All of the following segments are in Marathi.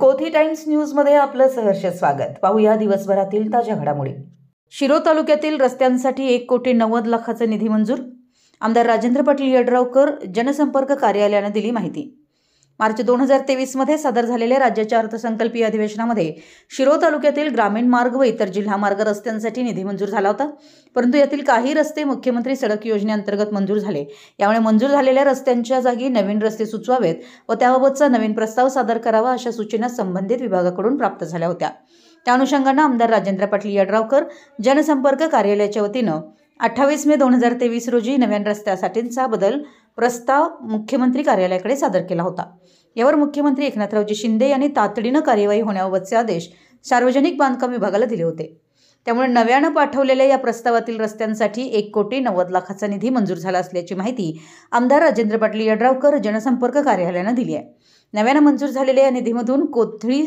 कोथी टाइम्स न्यूज न्यूजमध्ये आपलं सहर्ष स्वागत पाहूया दिवसभरातील ताज्या घडामोडी शिरो तालुक्यातील रस्त्यांसाठी एक कोटी नव्वद लाखाचा निधी मंजूर आमदार राजेंद्र पाटील यड्रावकर जनसंपर्क कार्यालयानं दिली माहिती मार्च दोन हजार तेवीसमध्ये सादर झालेल्या राज्याच्या अर्थसंकल्पीय अधिवेशनामध्ये शिरो तालुक्यातील ग्रामीण मार्ग व इतर जिल्हा मार्ग रस्त्यांसाठी निधी मंजूर झाला होता परंतु यातील काही रस्ते मुख्यमंत्री सडक योजनेअंतर्गत मंजूर झाले यामुळे मंजूर झालेल्या रस्त्यांच्या जागी नवीन रस्ते सुचवावेत व त्याबाबतचा नवीन प्रस्ताव सादर करावा अशा सूचना संबंधित विभागाकडून प्राप्त झाल्या होत्या त्या अनुषंगानं आमदार राजेंद्र पाटील यड्रावकर जनसंपर्क कार्यालयाच्या वतीनं अठ्ठावीस मे दोन हजार तेवीस रोजी नव्यान रस्त्यासाठींचा बदल प्रस्ताव मुख्यमंत्री कार्यालयाकडे सादर केला होता यावर मुख्यमंत्री एकनाथरावजी शिंदे यांनी तातडीनं कार्यवाही होण्याबाबतचे आदेश सार्वजनिक बांधकाम विभागाला दिले होते त्यामुळे नव्यानं पाठवलेल्या या प्रस्तावातील रस्त्यांसाठी एक कोटी नव्वद लाखाचा निधी मंजूर झाला असल्याची माहिती आमदार राजेंद्र पाटील यड्रावकर जनसंपर्क कार्यालयानं दिली आहे नव्यानं मंजूर झालेल्या या निधीमधून कोथळी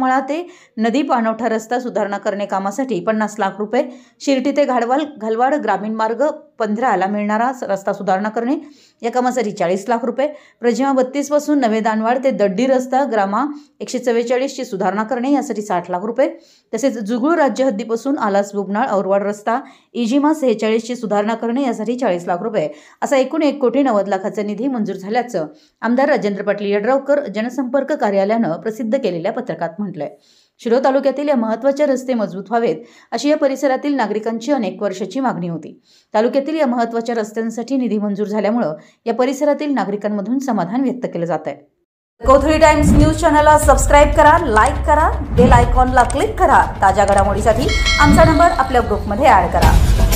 मळा ते नदी पाणवठा रस्ता सुधारणा करणे कामासाठी पन्नास लाख रुपये शिर्टी ते घाडवाल घालवाड ग्रामीण मार्ग पंधराला मिळणारा रस्ता सुधारणा करणे या कामासाठी चाळीस लाख रुपये प्रजिमा बत्तीसपासून नवे दानवाड ते दड्डी रस्ता ग्रामा एकशे चव्वेचाळीसची सुधारणा करणे यासाठी साठ लाख रुपये तसेच जुगळू राज्य हद्दीपासून आलास बुबनाळ औरवाड रस्ता इजिमा सेहेचाळीसची सुधारणा करणे यासाठी चाळीस लाख रुपये असा एकूण एक कोटी नव्वद लाखाचा निधी मंजूर झाल्याचं आमदार राजेंद्र पाटील यड्रावकर जनसंपर्क कार्यालयानं प्रसिद्ध केलेल्या पत्रकात म्हटलंय शिरो तालुक्यातील या महत्वाचे रस्ते मजबूत व्हावेत अशी या परिसरातील नागरिकांची अनेक वर्षाची मागणी होती तालुक्यातील या महत्वाच्या रस्त्यांसाठी निधी मंजूर झाल्यामुळं या परिसरातील नागरिकांमधून समाधान व्यक्त केलं जात आहे कोथळी टाइम्स न्यूज चॅनलला सबस्क्राईब करा लाईक करा बेल आयकॉनला क्लिक करा ताज्या घडामोडीसाठी आमचा नंबर आपल्या ग्रुपमध्ये ऍड करा